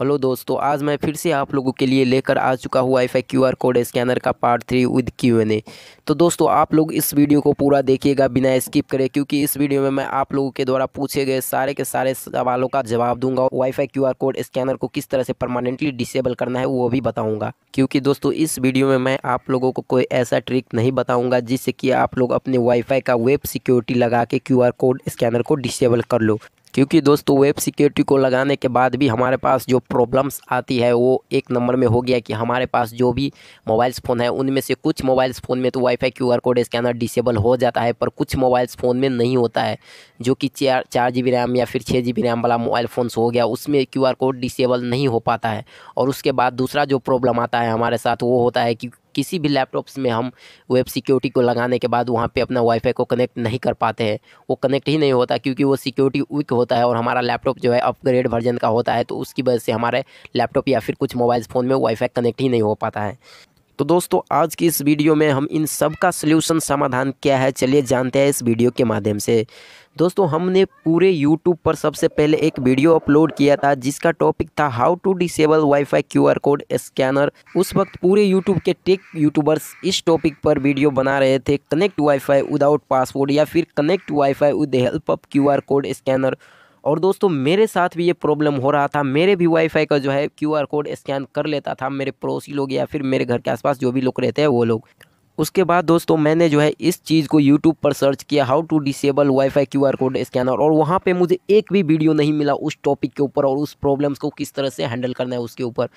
hello दोस्तों आज मैं फिर से आप लोगों के लिए लेकर आ चुका हूँ क्यू आर कोड स्कैनर का part three with Q N A तो दोस्तों आप लोग इस वीडियो को पूरा देखिएगा बिना स्किप करे क्योंकि इस वीडियो में मैं आप लोगों के द्वारा पूछे गए सारे के सारे सवालों का जवाब दूंगा क्यू आर कोड स्कैनर को किस तरह से परमानेंटली डिसेबल करना है वो भी बताऊँगा क्योंकि दोस्तों इस वीडियो में मैं आप लोगों को कोई ऐसा ट्रिक नहीं बताऊँगा जिससे कि आप लोग अपने फाई का वेब सिक्योरिटी लगा के क्यू कोड स्कैनर को डिसेबल कर लो क्योंकि दोस्तों वेब सिक्योरिटी को लगाने के बाद भी हमारे पास जो प्रॉब्लम्स आती है वो एक नंबर में हो गया कि हमारे पास जो भी मोबाइल्स फ़ोन है उनमें से कुछ मोबाइल्स फ़ोन में तो wifi QR code scanner disable हो जाता है पर कुछ मोबाइल्स फ़ोन में नहीं होता है जो कि चार चार जी रैम या फिर छः जी रैम वाला मोबाइल फ़ोन हो गया उसमें क्यू कोड डिसेबल नहीं हो पाता है और उसके बाद दूसरा जो प्रॉब्लम आता है हमारे साथ वो होता है कि किसी भी लैपटॉप्स में हम वेब सिक्योरिटी को लगाने के बाद वहाँ पे अपना वाईफाई को कनेक्ट नहीं कर पाते हैं वो कनेक्ट ही नहीं होता क्योंकि वो सिक्योरिटी वीक होता है और हमारा लैपटॉप जो है अपग्रेड वर्जन का होता है तो उसकी वजह से हमारे लैपटॉप या फिर कुछ मोबाइल फ़ोन में वाईफाई कनेक्ट ही नहीं हो पाता है तो दोस्तों आज की इस वीडियो में हम इन सब का सोल्यूशन समाधान क्या है चलिए जानते हैं इस वीडियो के माध्यम से दोस्तों हमने पूरे YouTube पर सबसे पहले एक वीडियो अपलोड किया था जिसका टॉपिक था how to disable wifi Q code scanner उस वक्त पूरे YouTube के टेक यूट्यूबर्स इस टॉपिक पर वीडियो बना रहे थे connect wifi without password या फिर connect wifi with help of Q code scanner और दोस्तों मेरे साथ भी ये प्रॉब्लम हो रहा था मेरे भी वाईफाई का जो है क्यूआर कोड स्कैन कर लेता था मेरे पड़ोसी लोग या फिर मेरे घर के आसपास जो भी लोग रहते हैं वो लोग उसके बाद दोस्तों मैंने जो है इस चीज़ को यूट्यूब पर सर्च किया how to disable wifi R code scanner और वहाँ पे मुझे एक भी वीडियो नहीं मिला उस टॉपिक के ऊपर और उस प्रॉब्लम्स को किस तरह से हैंडल करना है उसके ऊपर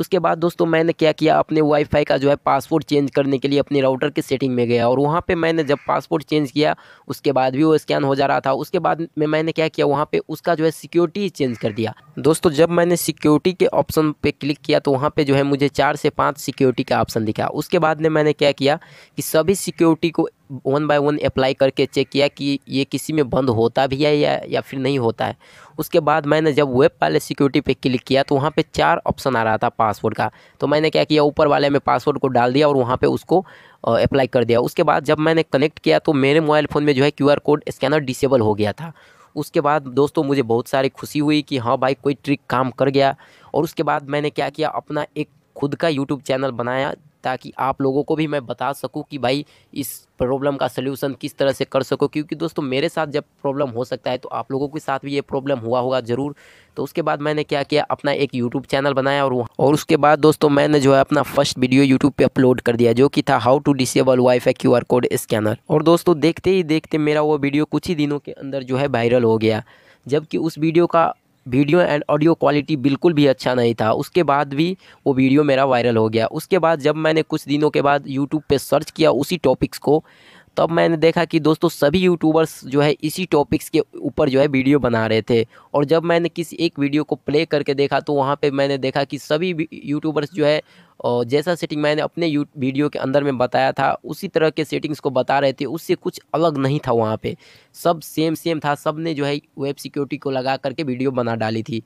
उसके बाद दोस्तों मैंने क्या किया अपने वाईफाई का जो है पासवर्ड चेंज करने के लिए अपने राउटर के सेटिंग में गया और वहाँ पर मैंने जब पासवर्ड चेंज किया उसके बाद भी वो स्कैन हो जा रहा था उसके बाद में मैंने क्या किया वहाँ पर उसका जो है सिक्योरिटी चेंज कर दिया दोस्तों जब मैंने सिक्योरिटी के ऑप्शन पर क्लिक किया तो वहाँ पर जो है मुझे चार से पाँच सिक्योरिटी का ऑप्शन दिखा उसके बाद में मैंने क्या किया कि सभी सिक्योरिटी को वन बाय वन अप्लाई करके चेक किया कि ये किसी में बंद होता भी है या या फिर नहीं होता है उसके बाद मैंने जब वेब वाले सिक्योरिटी पे क्लिक किया तो वहाँ पे चार ऑप्शन आ रहा था पासवर्ड का तो मैंने क्या किया ऊपर वाले में पासवर्ड को डाल दिया और वहाँ पे उसको अप्लाई कर दिया उसके बाद जब मैंने कनेक्ट किया तो मेरे मोबाइल फ़ोन में जो है क्यू कोड स्कैनर डिसेबल हो गया था उसके बाद दोस्तों मुझे बहुत सारी खुशी हुई कि हाँ भाई कोई ट्रिक काम कर गया और उसके बाद मैंने क्या किया अपना एक खुद का यूट्यूब चैनल बनाया ताकि आप लोगों को भी मैं बता सकूं कि भाई इस प्रॉब्लम का सलूशन किस तरह से कर सको क्योंकि दोस्तों मेरे साथ जब प्रॉब्लम हो सकता है तो आप लोगों के साथ भी ये प्रॉब्लम हुआ होगा ज़रूर तो उसके बाद मैंने क्या किया अपना एक यूट्यूब चैनल बनाया और और उसके बाद दोस्तों मैंने जो है अपना फर्स्ट वीडियो यूट्यूब पे अपलोड कर दिया जो कि था how to disable wifi code scanner और दोस्तों देखते ही देखते मेरा वो वीडियो कुछ ही दिनों के अंदर जो है वायरल हो गया जबकि उस वीडियो का वीडियो एंड ऑडियो क्वालिटी बिल्कुल भी अच्छा नहीं था उसके बाद भी वो वीडियो मेरा वायरल हो गया उसके बाद जब मैंने कुछ दिनों के बाद यूट्यूब पर सर्च किया उसी टॉपिक्स को तब मैंने देखा कि दोस्तों सभी यूट्यूबर्स जो है इसी टॉपिक्स के ऊपर जो है वीडियो बना रहे थे और जब मैंने किसी एक वीडियो को प्ले करके देखा तो वहाँ पे मैंने देखा कि सभी यूट्यूबर्स जो है और जैसा सेटिंग मैंने अपने वीडियो के अंदर में बताया था उसी तरह के सेटिंग्स को बता रहे थे उससे कुछ अलग नहीं था वहाँ पे सब सेम सेम था सब ने जो है वेब सिक्योरिटी को लगा करके वीडियो बना डाली थी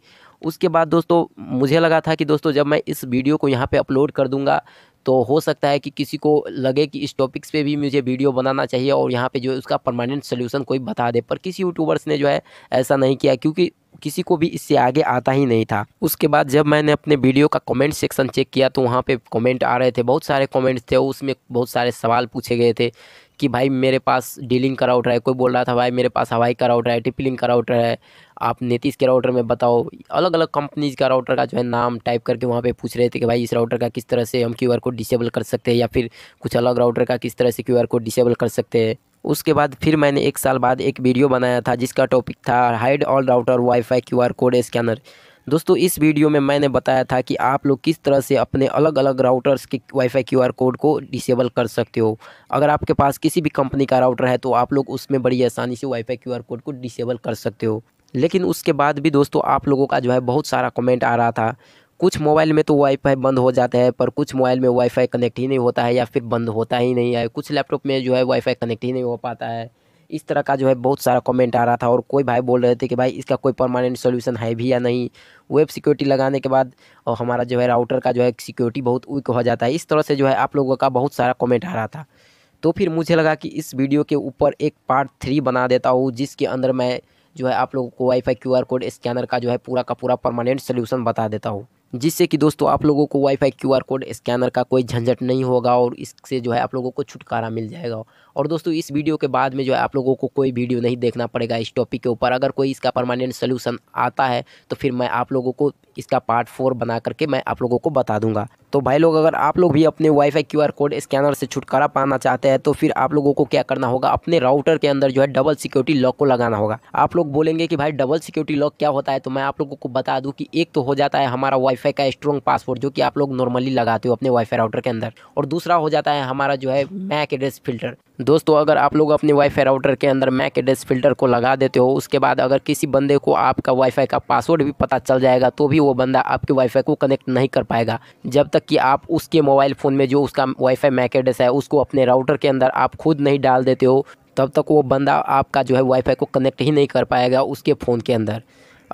उसके बाद दोस्तों मुझे लगा था कि दोस्तों जब मैं इस वीडियो को यहाँ पे अपलोड कर दूँगा तो हो सकता है कि किसी को लगे कि इस टॉपिक्स पे भी मुझे वीडियो बनाना चाहिए और यहाँ पे जो है उसका परमानेंट सोल्यूशन कोई बता दे पर किसी यूट्यूबर्स ने जो है ऐसा नहीं किया क्योंकि किसी को भी इससे आगे आता ही नहीं था उसके बाद जब मैंने अपने वीडियो का कमेंट सेक्शन चेक किया तो वहाँ पे कमेंट आ रहे थे बहुत सारे कमेंट्स थे उसमें बहुत सारे सवाल पूछे गए थे कि भाई मेरे पास डीलिंग का राउटर है कोई बोल रहा था भाई मेरे पास हवाई का राउटर है टिपलिंग का राउटर है आप नीतीश के राउटर में बताओ अलग अलग कंपनीज का राउटर का जो है नाम टाइप करके वहाँ पे पूछ रहे थे कि भाई इस राउटर का किस तरह से हम क्यूआर कोड डिसेबल कर सकते हैं या फिर कुछ अलग राउटर का किस तरह से क्यूआर कोड डिसेबल कर सकते हैं उसके बाद फिर मैंने एक साल बाद एक वीडियो बनाया था जिसका टॉपिक था hide all router wifi QR code scanner दोस्तों इस वीडियो में मैंने बताया था कि आप लोग किस तरह से अपने अलग अलग राउटर्स के वाईफाई क्यूआर कोड को डिसेबल कर सकते हो अगर आपके पास किसी भी कंपनी का राउटर है तो आप लोग उसमें बड़ी आसानी से वाईफाई क्यूआर कोड को डिसेबल कर सकते हो लेकिन उसके बाद भी दोस्तों आप लोगों का जो है बहुत सारा कमेंट आ रहा था कुछ मोबाइल में तो वाईफाई बंद हो जाता है पर कुछ मोबाइल में वाईफाई कनेक्ट ही नहीं होता है या फिर बंद होता ही नहीं है कुछ लैपटॉप में जो है वाईफाई कनेक्ट ही नहीं हो पाता है इस तरह का जो है बहुत सारा कमेंट आ रहा था और कोई भाई बोल रहे थे कि भाई इसका कोई परमानेंट सोल्यूशन है भी या नहीं वेब सिक्योरिटी लगाने के बाद और हमारा जो है राउटर का जो है सिक्योरिटी बहुत वीक हो जाता है इस तरह से जो है आप लोगों का बहुत सारा कॉमेंट आ रहा था तो फिर मुझे लगा कि इस वीडियो के ऊपर एक पार्ट थ्री बना देता हूँ जिसके अंदर मैं जो है आप लोगों को वाईफाई क्यूआर कोड स्कैनर का जो है पूरा का पूरा परमानेंट सोल्यूशन बता देता हूँ जिससे कि दोस्तों आप लोगों को वाईफाई क्यूआर कोड स्कैनर का कोई झंझट नहीं होगा और इससे जो है आप लोगों को छुटकारा मिल जाएगा और दोस्तों इस वीडियो के बाद में जो है आप लोगों को कोई वीडियो नहीं देखना पड़ेगा इस टॉपिक के ऊपर अगर कोई इसका परमानेंट सोल्यूशन आता है तो फिर मैं आप लोगों को इसका पार्ट फोर बना करके मैं आप लोगों को बता दूंगा तो भाई लोग अगर आप लोग भी अपने वाईफाई क्यूआर कोड स्कैनर से छुटकारा पाना चाहते हैं तो फिर आप लोगों को क्या करना होगा अपने राउटर के अंदर जो है डबल सिक्योरिटी लॉक को लगाना होगा आप लोग बोलेंगे कि भाई डबल सिक्योरिटी लॉक क्या होता है तो मैं आप लोगों को बता दूं कि एक तो हो जाता है हमारा वाईफाई का स्ट्रॉन्ग पासवर्ड जो कि आप लोग नॉर्मली लगाते हो अपने वाईफाई राउटर के अंदर और दूसरा हो जाता है हमारा जो है मैक एड्रेस फिल्टर दोस्तों अगर आप लोग अपने वाईफाई राउटर के अंदर मैक एड्रेस फिल्टर को लगा देते हो उसके बाद अगर किसी बंदे को आपका वाईफाई का पासवर्ड भी पता चल जाएगा तो भी वो बंदा आपके वाईफाई को कनेक्ट नहीं कर पाएगा जब तक कि आप उसके मोबाइल फ़ोन में जो उसका वाईफाई मैक एड्रेस है उसको अपने राउटर के अंदर आप खुद नहीं डाल देते हो तब तक वो बंदा आपका जो है वाईफाई को कनेक्ट ही नहीं कर पाएगा उसके फ़ोन के अंदर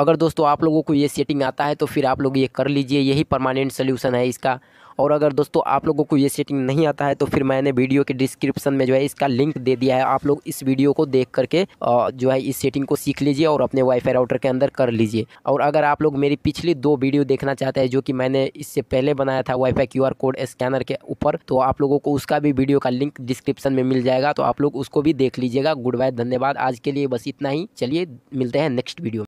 अगर दोस्तों आप लोगों को ये सेटिंग आता है तो फिर आप लोग ये कर लीजिए यही परमानेंट सोल्यूशन है इसका और अगर दोस्तों आप लोगों को ये सेटिंग नहीं आता है तो फिर मैंने वीडियो के डिस्क्रिप्शन में जो है इसका लिंक दे दिया है आप लोग इस वीडियो को देख करके जो है इस सेटिंग को सीख लीजिए और अपने वाईफाई राउटर के अंदर कर लीजिए और अगर आप लोग मेरी पिछली दो वीडियो देखना चाहते हैं जो कि मैंने इससे पहले बनाया था वाईफाई क्यूआर कोड स्कैनर के ऊपर तो आप लोगों को उसका भी वीडियो का लिंक डिस्क्रिप्शन में मिल जाएगा तो आप लोग उसको भी देख लीजिएगा गुड बाय धन्यवाद आज के लिए बस इतना ही चलिए मिलते हैं नेक्स्ट वीडियो